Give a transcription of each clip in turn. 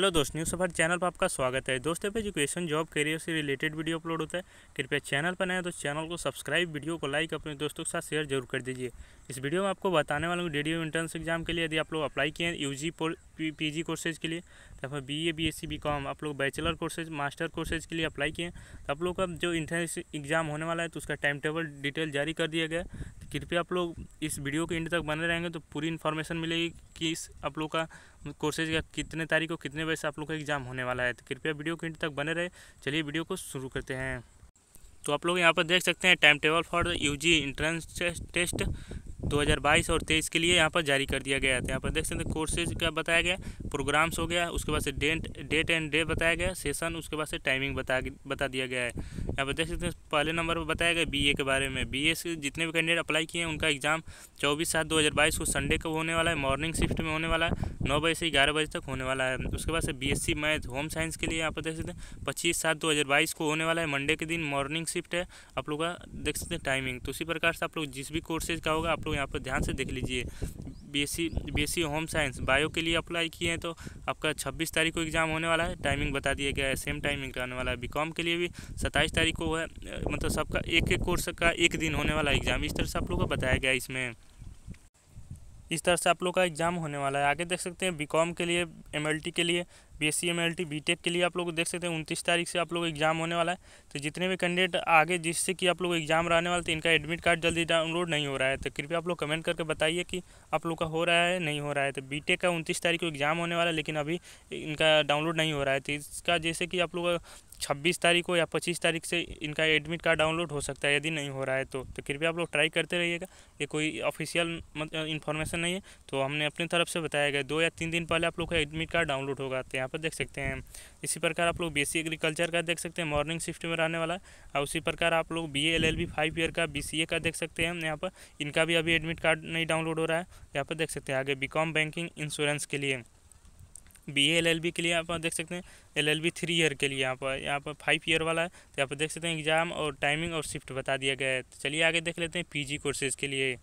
hello दोस्त news सफर channel पर आपका स्वागत है दोस्तों पे एजुकेशन जॉब करियर से रिलेटेड वीडियो अपलोड होता है कृपया चैनल पर नए तो चैनल को सब्सक्राइब वीडियो को लाइक अपने दोस्तों के साथ शेयर जरूर कर दीजिए इस वीडियो में आपको बताने वाला हूँ डी एंट्रेंस एग्जाम के लिए यदि आप लोग अप्लाई किए हैं यू जी पी कोर्सेज के लिए तो आप B A B S C B com आप लोग बैचलर कोर्सेज मास्टर कोर्सेज के लिए अप्लाई किए तो आप लोग का जो इंट्रेंस एग्जाम होने वाला है तो उसका टाइम टेबल डिटेल जारी कर दिया गया तो कृपया आप लोग इस वीडियो के एंड तक बने रहेंगे तो पूरी इन्फॉर्मेशन मिलेगी कि इस आप लोग का कोर्सेज का कितने तारीख को कितने बजे से आप लोग का एग्जाम होने वाला है तो कृपया वीडियो के एंड तक बने रहे चलिए वीडियो को शुरू करते हैं तो आप लोग यहाँ पर देख सकते हैं time table for U G entrance test 2022 और 23 के लिए यहाँ पर जारी कर दिया गया था यहाँ पर देख सकते हैं कोर्सेज का बताया गया प्रोग्राम्स हो गया उसके बाद से डेट डेट एंड डे बताया गया सेशन उसके बाद से टाइमिंग बता बता दिया गया है यहाँ पर देख सकते हैं पहले नंबर पर बताया गया बीए के बारे में बीए से जितने भी कैंडिडेट अप्लाई किए हैं उनका एग्ज़ाम चौबीस सात दो को संडे को होने वाला है मॉर्निंग शिफ्ट में होने वाला है नौ बजे से ग्यारह बजे तक होने वाला है उसके बाद से बी मैथ होम साइंस के लिए यहाँ पर देख सकते हैं पच्चीस सात दो को होने वाला है मंडे के दिन मॉर्निंग शिफ्ट है आप लोग का देख सकते हैं टाइमिंग तो उसी प्रकार से आप लोग जिस भी कोर्सेज का होगा आप लोग लोग यहाँ पर ध्यान से देख लीजिए BSc BSc home science bio के लिए अप्लाई किए हैं तो आपका 26 तारीख को एग्ज़ाम होने वाला है टाइमिंग बता दिया गया है सेम टाइमिंग का आने वाला है बीकॉम के लिए भी 27 तारीख को है मतलब सबका एक एक कोर्स का एक दिन होने वाला एग्ज़ाम इस तरह से आप लोग को बताया गया इसमें इस तरह से आप लोग का एग्ज़ाम होने वाला है आगे देख सकते हैं बीकॉम के लिए एम के लिए B S C M L T B tech के लिए आप लोग देख सकते हैं उनतीस तारीख से आप लोग एग्जाम होने वाला है तो जितने भी कैंडिडेट आगे जिससे कि आप लोग एग्जाम रहने वाले थे इनका एडमिट कार्ड जल्दी डाउनलोड नहीं हो रहा है तो कृपया आप लोग कमेंट करके बताइए कि आप लोग का हो रहा है नहीं हो रहा है तो बी टेक का उनतीस तारीख को एग्जाम होने वाला है लेकिन अभी इनका डाउनलोड नहीं हो रहा है तो इसका जैसे कि आप लोग छब्बीस तारीख को या पच्चीस तारीख से इनका एडमिट कार्ड डाउनलोड हो सकता है यदि नहीं हो रहा है तो तो कृपया आप लोग ट्राई करते रहिएगा ये कोई ऑफिशियल इन्फॉर्मेशन नहीं है तो हमने अपनी तरफ से बताया गया दो या तीन दिन पहले आप लोग का एडमिट कार्ड डाउनलोड होगा तो यहाँ यहाँ पर देख सकते हैं इसी प्रकार आप लोग बी एग्रीकल्चर e का देख सकते हैं मॉर्निंग शिफ्ट में रहने वाला है और उसी प्रकार आप लोग B L B five year का बी का देख सकते हैं यहाँ पर इनका भी अभी एडमिट कार्ड नहीं डाउनलोड हो रहा है यहाँ पर देख सकते हैं आगे बी बैंकिंग इंश्योरेंस के लिए बी एल एल बी के लिए आप देख सकते हैं L L B three year के लिए यहाँ पर यहाँ पर फाइव ईयर वाला है तो यहाँ पर देख सकते हैं एग्ज़ाम और टाइमिंग और शिफ्ट बता दिया गया है तो चलिए आगे देख लेते हैं पी जी कोर्सेज़ के लिए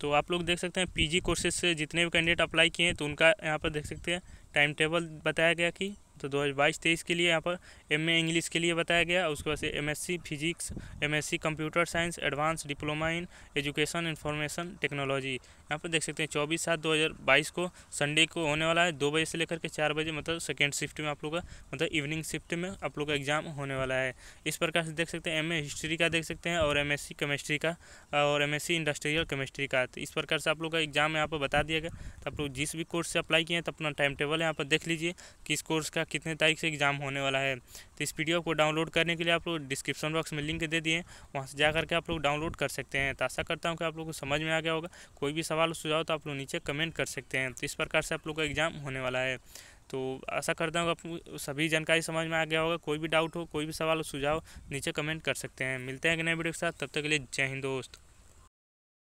तो आप लोग देख सकते हैं पीजी कोर्सेज से जितने भी कैंडिडेट अप्लाई किए हैं तो उनका यहाँ पर देख सकते हैं टाइम टेबल बताया गया कि तो 2022-23 के लिए यहाँ पर एम ए इंग्लिश के लिए बताया गया उसके बाद से M S C physics M S C computer science advance diploma in education information technology यहाँ पर देख सकते हैं चौबीस सात दो हज़ार बाईस को संडे को होने वाला है दो बजे से लेकर के चार बजे मतलब सेकेंड शिफ्ट में आप लोग का मतलब इवनिंग शिफ्ट में आप लोग का एग्जाम होने वाला है इस प्रकार से देख सकते हैं एम ए हिस्ट्री का देख सकते हैं और एम एस सी केमिस्ट्री का और M S C industrial chemistry का तो इस प्रकार से आप लोग का एग्जाम यहाँ पर बता दिया गया तो आप लोग जिस भी कोर्स से अप्लाई किए हैं तो अपना टाइम टेबल यहाँ पर देख लीजिए किस कोर्स का कितने तारीख से एग्ज़ाम होने वाला है तो इस पी को डाउनलोड करने के लिए आप लोग डिस्क्रिप्शन बॉक्स में लिंक दे दिए वहाँ से जा करके आप लोग डाउनलोड कर सकते हैं तो आशा करता हूँ कि आप लोग को समझ में आ गया होगा कोई भी सवाल सुझाव तो आप लोग नीचे कमेंट कर सकते हैं तो इस प्रकार से आप लोग का एग्ज़ाम होने वाला है तो आशा करता हूँ आपको सभी जानकारी समझ में आ गया होगा कोई भी डाउट हो कोई भी सवाल सुझाव नीचे कमेंट कर सकते हैं मिलते हैं एक नए वीडियो के साथ तब तक के लिए जय हिंद दोस्त